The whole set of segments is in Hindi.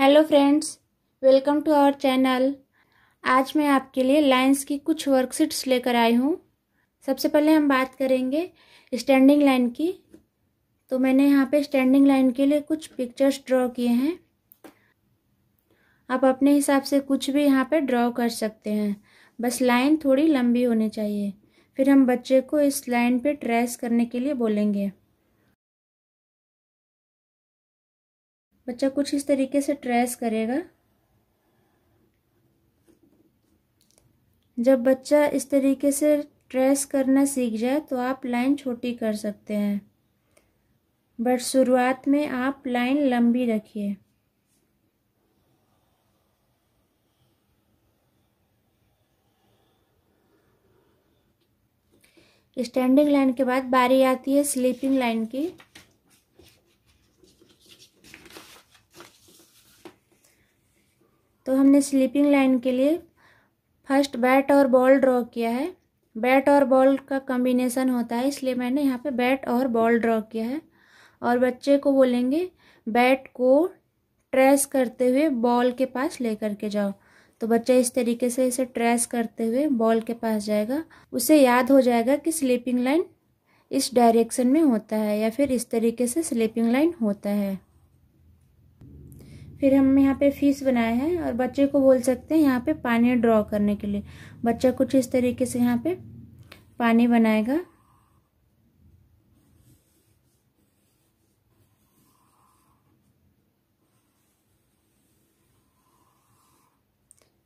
hello friends welcome to our channel आज मैं आपके लिए लाइंस की कुछ वर्कशीट्स लेकर आई हूँ सबसे पहले हम बात करेंगे स्टैंडिंग लाइन की तो मैंने यहाँ पे स्टैंडिंग लाइन के लिए कुछ पिक्चर्स ड्रॉ किए हैं आप अपने हिसाब से कुछ भी यहाँ पे ड्रॉ कर सकते हैं बस लाइन थोड़ी लंबी होनी चाहिए फिर हम बच्चे को इस लाइन पर ट्रेस करने के लिए बोलेंगे बच्चा कुछ इस तरीके से ट्रेस करेगा जब बच्चा इस तरीके से ट्रेस करना सीख जाए तो आप लाइन छोटी कर सकते हैं बट शुरुआत में आप लाइन लंबी रखिए स्टैंडिंग लाइन के बाद बारी आती है स्लीपिंग लाइन की तो हमने स्लीपिंग लाइन के लिए फर्स्ट बैट और बॉल ड्रॉ किया है बैट और बॉल का कम्बिनेसन होता है इसलिए मैंने यहाँ पे बैट और बॉल ड्रॉ किया है और बच्चे को बोलेंगे बैट को ट्रेस करते हुए बॉल के पास लेकर के जाओ तो बच्चा इस तरीके से इसे ट्रेस करते हुए बॉल के पास जाएगा उसे याद हो जाएगा कि स्लीपिंग लाइन इस डायरेक्शन में होता है या फिर इस तरीके से स्लीपिंग लाइन होता है फिर हम यहाँ पे फीस बनाए हैं और बच्चे को बोल सकते हैं यहाँ पे पानी ड्रॉ करने के लिए बच्चा कुछ इस तरीके से यहाँ पे पानी बनाएगा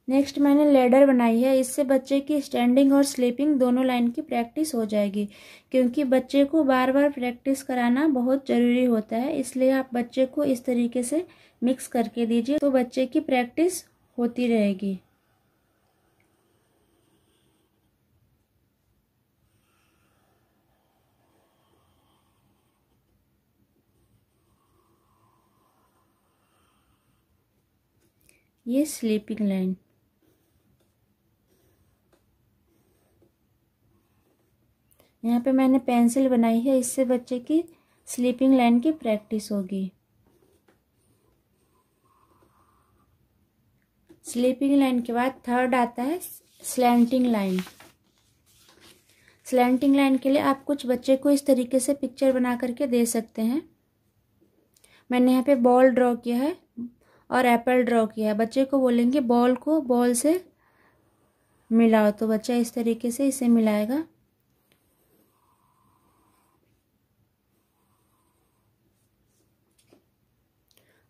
नेक्स्ट मैंने लेडर बनाई है इससे बच्चे की स्टैंडिंग और स्लीपिंग दोनों लाइन की प्रैक्टिस हो जाएगी क्योंकि बच्चे को बार बार प्रैक्टिस कराना बहुत ज़रूरी होता है इसलिए आप बच्चे को इस तरीके से मिक्स करके दीजिए तो बच्चे की प्रैक्टिस होती रहेगी ये स्लीपिंग लाइन यहाँ पे मैंने पेंसिल बनाई है इससे बच्चे की स्लीपिंग लाइन की प्रैक्टिस होगी स्लीपिंग लाइन के बाद थर्ड आता है स्लैंटिंग लाइन स्लैंटिंग लाइन के लिए आप कुछ बच्चे को इस तरीके से पिक्चर बना करके दे सकते हैं मैंने यहाँ पे बॉल ड्रॉ किया है और एप्पल ड्रॉ किया है बच्चे को बोलेंगे बॉल को बॉल से मिलाओ तो बच्चा इस तरीके से इसे मिलाएगा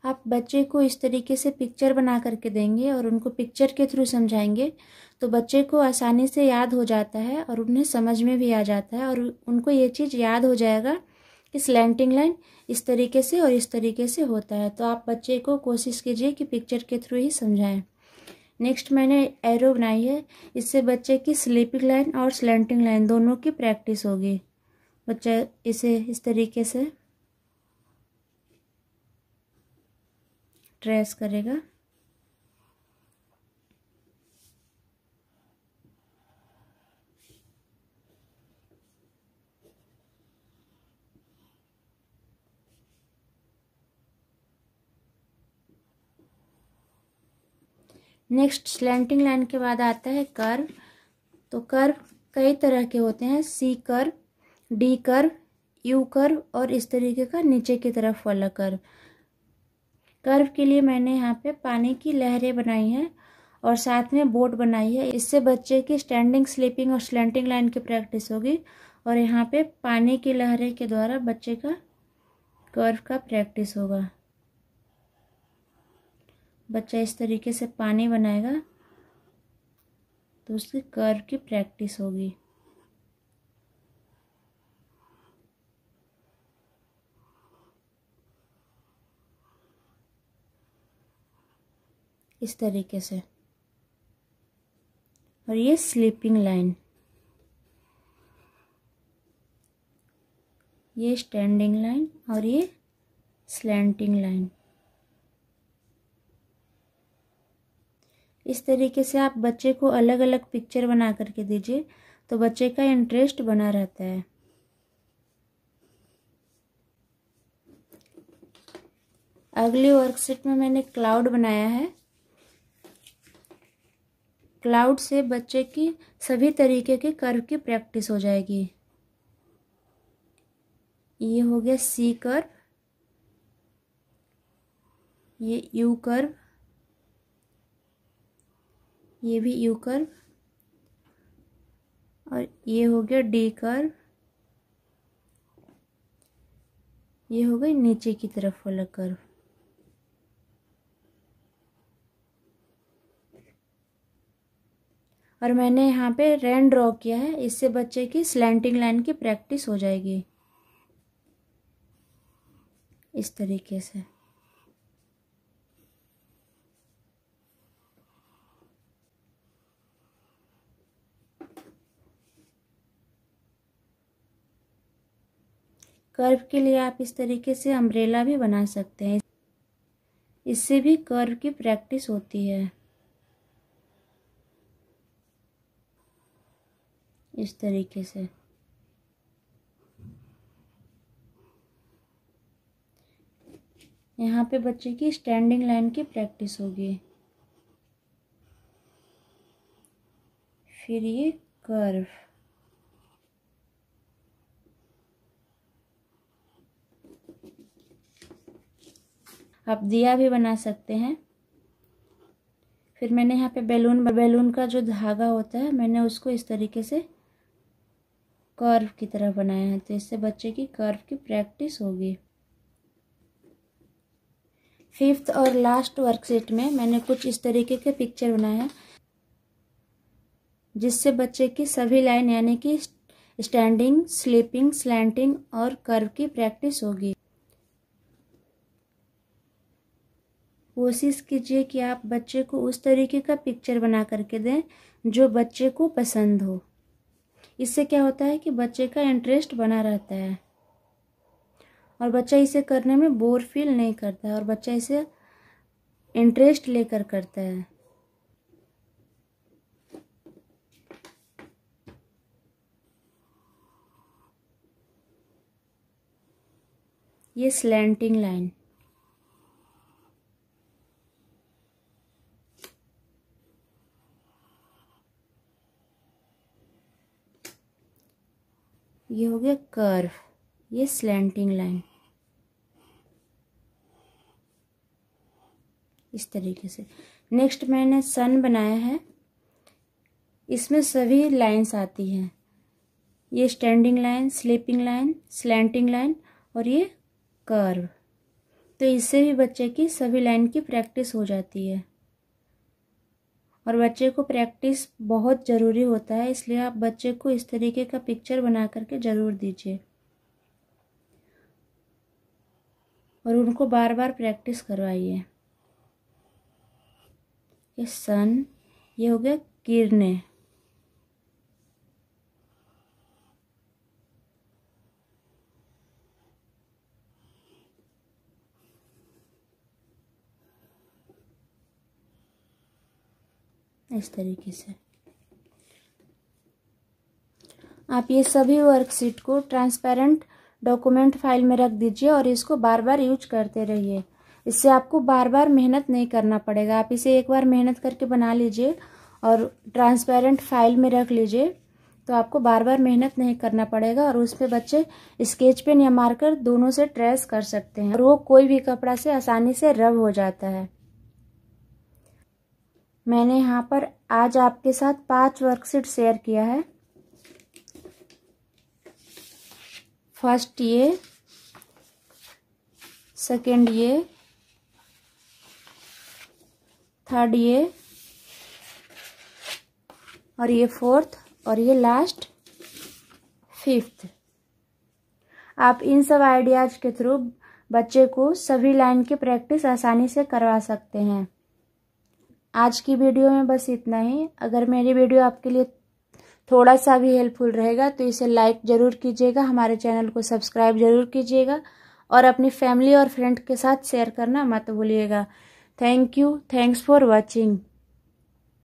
आप बच्चे को इस तरीके से पिक्चर बना करके देंगे और उनको पिक्चर के थ्रू समझाएंगे तो बच्चे को आसानी से याद हो जाता है और उन्हें समझ में भी आ जाता है और उनको ये चीज़ याद हो जाएगा कि स्लैंटिंग लाइन इस तरीके से और इस तरीके से होता है तो आप बच्चे को कोशिश कीजिए कि पिक्चर के थ्रू ही समझाएं नेक्स्ट मैंने एरो बनाई है इससे बच्चे की स्लीपिंग लाइन और स्लैंटिंग लाइन दोनों की प्रैक्टिस होगी बच्चा इसे इस तरीके से ट्रेस करेगा नेक्स्ट स्लेंटिंग लाइन के बाद आता है कर्व तो कर्व कई तरह के होते हैं C curve D curve U curve और इस तरीके का नीचे की तरफ वाला कर्व कर्व के लिए मैंने यहाँ पे पानी की लहरें बनाई हैं और साथ में बोट बनाई है इससे बच्चे की स्टैंडिंग स्लीपिंग और स्लेंटिंग लाइन की प्रैक्टिस होगी और यहाँ पे पानी की लहरें के द्वारा बच्चे का कर्व का प्रैक्टिस होगा बच्चा इस तरीके से पानी बनाएगा तो उसकी कर्व की प्रैक्टिस होगी इस तरीके से और ये स्लीपिंग लाइन ये स्टैंडिंग लाइन और ये स्लैंटिंग लाइन इस तरीके से आप बच्चे को अलग अलग पिक्चर बना करके दीजिए तो बच्चे का इंटरेस्ट बना रहता है अगली वर्कशीट में मैंने क्लाउड बनाया है क्लाउड से बच्चे की सभी तरीके के कर्व की प्रैक्टिस हो जाएगी ये हो गया सी कर्व ये यू कर्व ये भी यू कर्व और ये हो गया डी कर्व ये हो गई नीचे की तरफ वाला कर्व और मैंने यहाँ पे रेन ड्रॉ किया है इससे बच्चे की स्लैंटिंग लाइन की प्रैक्टिस हो जाएगी इस तरीके से कर्व के लिए आप इस तरीके से अम्ब्रेला भी बना सकते हैं इससे भी कर्व की प्रैक्टिस होती है इस तरीके से यहाँ पे बच्चे की स्टैंडिंग लाइन की प्रैक्टिस होगी फिर ये कर्व आप दिया भी बना सकते हैं फिर मैंने यहाँ पे बैलून बैलून का जो धागा होता है मैंने उसको इस तरीके से कर्व की तरह बनाया है तो इससे बच्चे की कर्व की प्रैक्टिस होगी फिफ्थ और लास्ट वर्कशीट में मैंने कुछ इस तरीके के पिक्चर बनाए हैं जिससे बच्चे की सभी लाइन यानी कि स्टैंडिंग स्लीपिंग स्लैंटिंग और कर्व की प्रैक्टिस होगी कोशिश कीजिए कि आप बच्चे को उस तरीके का पिक्चर बना करके दें जो बच्चे को पसंद हो इससे क्या होता है कि बच्चे का इंटरेस्ट बना रहता है और बच्चा इसे करने में बोर फील नहीं करता है और बच्चा इसे इंटरेस्ट लेकर करता है ये स्लैंटिंग लाइन कर्व ये स्लैंटिंग लाइन इस तरीके से नेक्स्ट मैंने सन बनाया है इसमें सभी लाइंस आती हैं ये standing line sleeping line slanting line और ये कर्व तो इससे भी बच्चे की सभी लाइन की प्रैक्टिस हो जाती है और बच्चे को प्रैक्टिस बहुत ज़रूरी होता है इसलिए आप बच्चे को इस तरीके का पिक्चर बना करके ज़रूर दीजिए और उनको बार बार प्रैक्टिस करवाइए ये सन ये हो गया किरणें इस तरीके से आप ये सभी वर्कशीट को ट्रांसपेरेंट डॉक्यूमेंट फाइल में रख दीजिए और इसको बार बार यूज करते रहिए इससे आपको बार बार मेहनत नहीं करना पड़ेगा आप इसे एक बार मेहनत करके बना लीजिए और ट्रांसपेरेंट फाइल में रख लीजिए तो आपको बार बार मेहनत नहीं करना पड़ेगा और उस पर बच्चे स्केच पेन या मार्कर दोनों से ट्रेस कर सकते हैं और वो कोई भी कपड़ा से आसानी से रब हो जाता है मैंने यहाँ पर आज आपके साथ पांच वर्कशीट शेयर किया है फर्स्ट ये सेकंड ये थर्ड ये और ये फोर्थ और ये लास्ट फिफ्थ आप इन सब आइडियाज़ के थ्रू बच्चे को सभी लाइन की प्रैक्टिस आसानी से करवा सकते हैं आज की वीडियो में बस इतना ही अगर मेरी वीडियो आपके लिए थोड़ा सा भी हेल्पफुल रहेगा तो इसे लाइक ज़रूर कीजिएगा हमारे चैनल को सब्सक्राइब ज़रूर कीजिएगा और अपनी फैमिली और फ्रेंड के साथ शेयर करना मत भूलिएगा thank you thanks for watching